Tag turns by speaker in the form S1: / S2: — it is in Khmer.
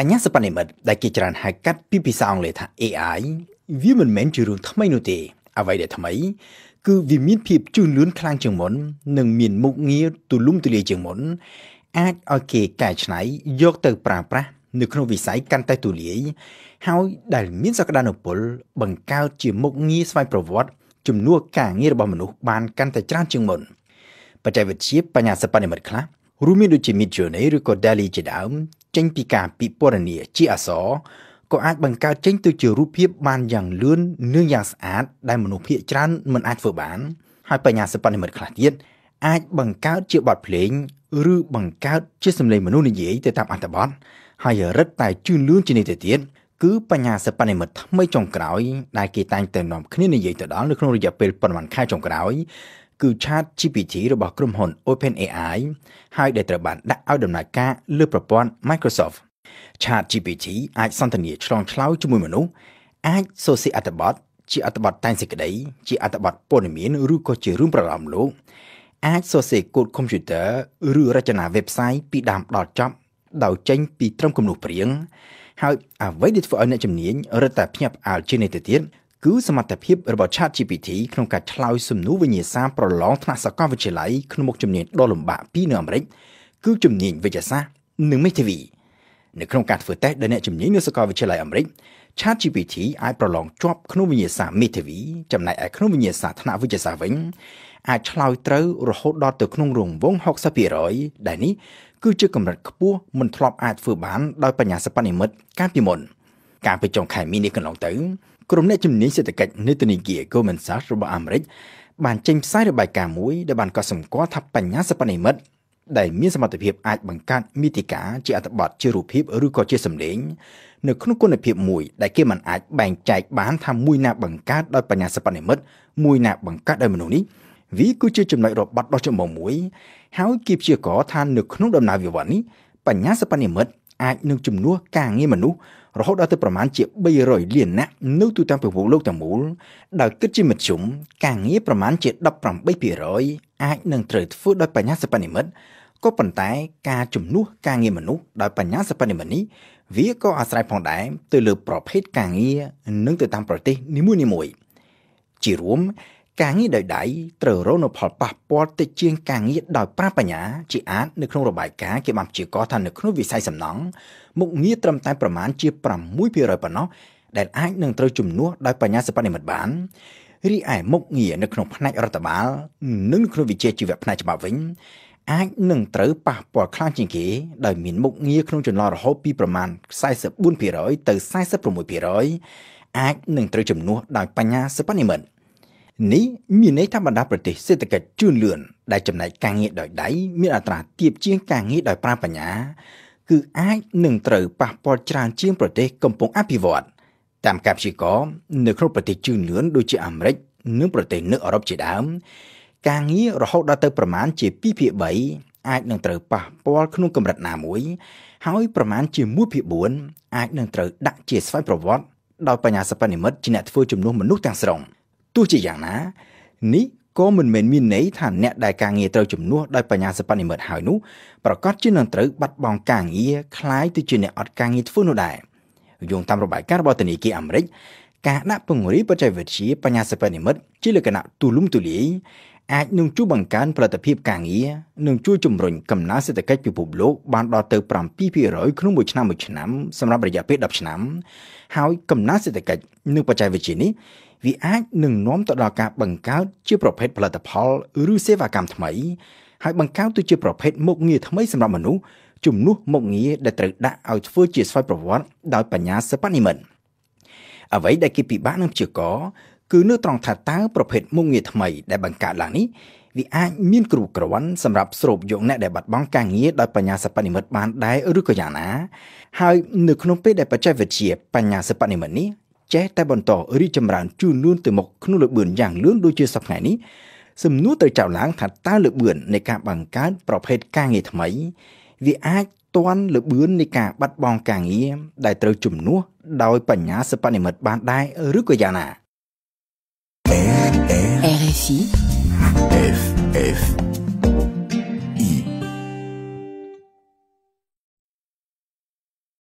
S1: បញ្ញាសិប្បនិម្មិតដែលគេច្រើនហៅកាត់ពីភាសាអង់គ្លេសថា AI វាមិនមែនជារឿងថ្មីនោះទេ អ្វីដែលថ្មី គឺវាមានភាពជឿនលឿនខ្លាំងជាងមុននិងមានមុខងារទូលំទូលាយជាងមុនអាចឲ្យគេកែច្នៃយកទៅប្រើប្រាស់នៅក្នុងវិស័យកាន់តែទូលាយហើយដែលមានសក្តានុពលបង្កើតជាមុខងារស្វ័យប្រវត្តិជំនួសការងាររបស់មនុស្សបានកាន់តែច្រើនជាងមុនបច្ចេកវិទ្យាបញ្ញាសិប្បនិម្មិតខ្លះរួមមានដូចជា Mid Journey ឬក៏ DALL-E ជាដើមចេញពីការពិពណ៌នាជាអក្សរក៏អាចបង្កើតចេញទៅជារូបភាពបានយ៉ាងលឿននិងយ៉ាងស្អាត ដែលមនុស្សភាគច្រើនមិនអាចធ្វើបាន ហើយបញ្ញាសិប្បនិម្មិតខ្លះទៀតអាចបង្កើតជាបទភ្លេងឬបង្កើតជាសម្លេងមនុស្សនិយាយទៅតាមអត្ថបទហើយរឹតតែជឿនលឿនជាងនេះទៅទៀតគឺបញ្ញាសិប្បនិម្មិតថ្មីចុងក្រោយ ដែលគេតែងតែនាំគ្នានិយាយទៅដល់នៅក្នុងរយៈពេលប៉ុន្មានខែចុងក្រោយគឺ Chat GPT របស់ក្រុមហ៊ុន OpenAI ហើយ ដែលត្រូវបានដាក់ឲ្យដំណើរការលើប្រព័ន្ធ Microsoft Chat GPT អាចសន្ទនាឆ្លងឆ្លើយជាមួយមនុស្សអាចសរសេរអត្ថបទជា អត្ថបទតែងសេចក្តីជាអត្ថបទព័ត៌មានឬក៏ជារឿងប្រឡំលោកអាចសរសេរកូដកុំព្យូទ័រឬរចនា website ពីដើមដល់ចប់ ដោយចេញ ពីត្រឹមគំនូសព្រៀងហើយអ្វីដែលធ្វើឲ្យអ្នកជំនាញរឹតតែភ្ញាក់ផ្អើលជាងនេះទៅទៀតគឺសមត្ថភាពរបស់ ChatGPT ក្នុងការឆ្លើយសំណួរវិញ្ញាសាប្រឡងថ្នាក់សាកលវិទ្យាល័យក្នុងមុខជំនាញដ៏លំបាកពីនៅអាមេរិកគឺជំនាញវិទ្យាសាស្ត្រនិងមេធាវីនៅក្នុងការធ្វើតេស្តដល់អ្នកជំនាញនៅសាកលវិទ្យាល័យអាមេរិក ChatGPT អាចប្រឡងជាប់ក្នុងវិញ្ញាសាមេធាវីចំណែកឯក្នុងវិញ្ញាសាថ្នាក់វិទ្យាសាស្ត្រវិញអាចឆ្លើយត្រូវរហូតដល់ទៅក្នុងរង្វង់60%ដែលនេះគឺជាកម្រិតខ្ពស់មិនធ្លាប់អាចធ្វើបានដោយបញ្ញាសិប្បនិម្មិតកាលពីមុនកាលពីចុងខែមីនាកន្លងទៅក្រុមអ្នកជំនាញសេដ្ឋកិច្ចនៃធនាគារ Goldman Sachs របស់អាមេរិកបានចេញផ្សាយរបាយការណ៍មួយដែលបានកត់សម្គាល់ថាបញ្ញាសិប្បនិម្មិតដែលមានសមត្ថភាពអាចបង្កើតមាតិកាជាអត្ថបទជារូបភាពឬក៏ជាសម្លេងនៅក្នុងគុណភាពមួយដែលគេមិនអាចបែងចែកបានថាមួយណាបង្កើតដោយបញ្ញាសិប្បនិម្មិតមួយណាបង្កើតដោយមនុស្សនេះវាគឺជាចំណុចរបត់ដ៏ចម្បងមួយហើយគេព្យាករថានៅក្នុងដំណើរវិវត្តនេះបញ្ញាសិប្បនិម្មិតអាចនឹងជំនួសការងារមនុស្សរហូតដល់ទៅប្រមាណជា300លាននាក់នៅទូទាំងពិភពលោកទាំងមូលដោយគិតជាមធ្យមការងារប្រមាណជា18%អាចនឹងត្រូវធ្វើដោយបញ្ញាសិប្បនិម្មិតក៏ប៉ុន្តែការជំនួសការងារមនុស្សដោយបញ្ញាសិប្បនិម្មិតនេះវាក៏អាស្រ័យផងដែរទៅលើប្រភេទការងារនិងទៅតាមប្រទេសនីមួយៗជារួមការងារដោយដៃត្រូវរងនូវផលប៉ះពាល់តិចជាងការងារដោយប្រាបញ្ញាជាអាចនៅក្នុងរបាយការណ៍គេបានព្យាករណ៍ថានៅក្នុងវិស័យសំណង់មុខងារត្រឹមតែប្រមាណជា6%ប៉ុណ្ណោះដែលអាចនឹងត្រូវជំនួសដោយបញ្ញាសិប្បនិម្មិតបានរីឯមុខងារនៅក្នុងផ្នែករដ្ឋបាលនិងក្នុងវិជាជីវៈផ្នែកច្បាប់វិញអាចនឹងត្រូវប៉ះពាល់ខ្លាំងជាងគេដោយមានមុខងារក្នុងចន្លោះរហូតពីប្រមាណ44%ទៅ46%អាចនឹងត្រូវជំនួសដោយបញ្ញាសិប្បនិម្មិតនេះមានន័យថាបណ្ដាប្រទេសសេដ្ឋកិច្ចជឿនលឿនដែលចំណាយការងារដោយដៃមានអត្រាទាបជាងការងារដោយប្រើបញ្ញាគឺអាចនឹងត្រូវប៉ះពាល់ច្រើនជាងប្រទេសកំពុងអភិវឌ្ឍតាមការព្យាករណ៍នៅក្នុងប្រទេសជឿនលឿនដូចជាអាមេរិកនិងប្រទេស នៅអឺរ៉ុបជាដើម ការងាររហូតដល់ទៅប្រមាណជា2ភាគ3អាច នឹងត្រូវប៉ះពាល់ក្នុងកម្រិតណាមួយហើយប្រមាណជា1ភាគ4អាចនឹងត្រូវដាក់ជាស្វ័យប្រវត្តិដោយបញ្ញាសិប្បនិម្មិតជាអ្នកធ្វើជំនួសមនុស្សទាំងស្រុង។ទោះជាយ៉ាងណា នេះក៏មិនមែនមានន័យថាអ្នកដែលការងារត្រូវជំនួសដោយបញ្ញាសិប្បនិម្មិតហើយនោះប្រកាសជានឹងត្រូវបាត់បង់ការងារคล้ายទៅជាអ្នកអត់ការងារធ្វើនោះដែរយោងតាមរបាយការណ៍របស់ធនាគារអាមេរិកការដាក់ពង្រាយបច្ចេកវិទ្យាបញ្ញាសិប្បនិម្មិតជាលក្ខណៈទូលំទូលាយអាចនឹងជួយបង្កើនផលិតភាពការងារនិងជួយជំរុញកំណើនសេដ្ឋកិច្ចពិភពលោកបានដល់ទៅ7%ក្នុងមួយឆ្នាំមួយឆ្នាំសម្រាប់រយៈពេល10ឆ្នាំហើយកំណើនសេដ្ឋកិច្ចនិងបច្ចេកវិទ្យានេះវាអាចនឹងនាំទៅដល់ការបង្កើតជាប្រភេទផលិតផលឬសេវាកម្មថ្មីហើយបង្កើតទៅជាប្រភេទមុខងារថ្មីសម្រាប់មនុស្សជំនួសមុខងារដែលត្រូវដាក់ឲ្យធ្វើជាស្វ័យប្រវត្តិដោយបញ្ញាសិប្បនិម្មិតអ្វីដែលគេពិបាកនឹងព្យាករគឺនៅត្រង់ថាតើប្រភេទមុខងារថ្មីដែលបង្កើតឡើងនេះវាអាចមានគ្រូក្រវ័នសម្រាប់ស្រូបយកអ្នកដែលបាត់បង់ការងារដោយបញ្ញាសិប្បនិម្មិតបានដែរឬក៏យ៉ាងណាហើយនៅក្នុងពេលដែលបច្ចេកវិទ្យាបញ្ញាសិប្បនិម្មិតនេះចេះតែបន្តរីកចម្រើនជឿនលឿនទៅមុខក្នុងលបឿនយ៉ាងលឿនដូចជាសប្តាហ៍នេះសំណួរត្រូវចោទឡើងថាតើលបឿននៃការបង្កើតប្រភេទការងារថ្មី វាអាចទាន់លបឿននៃការបាត់បង់ការងារដែលត្រូវជំនួសដោយបញ្ញាសិប្បនិម្មិតបាន ដែរឬក៏យ៉ាងណា RFI F, F.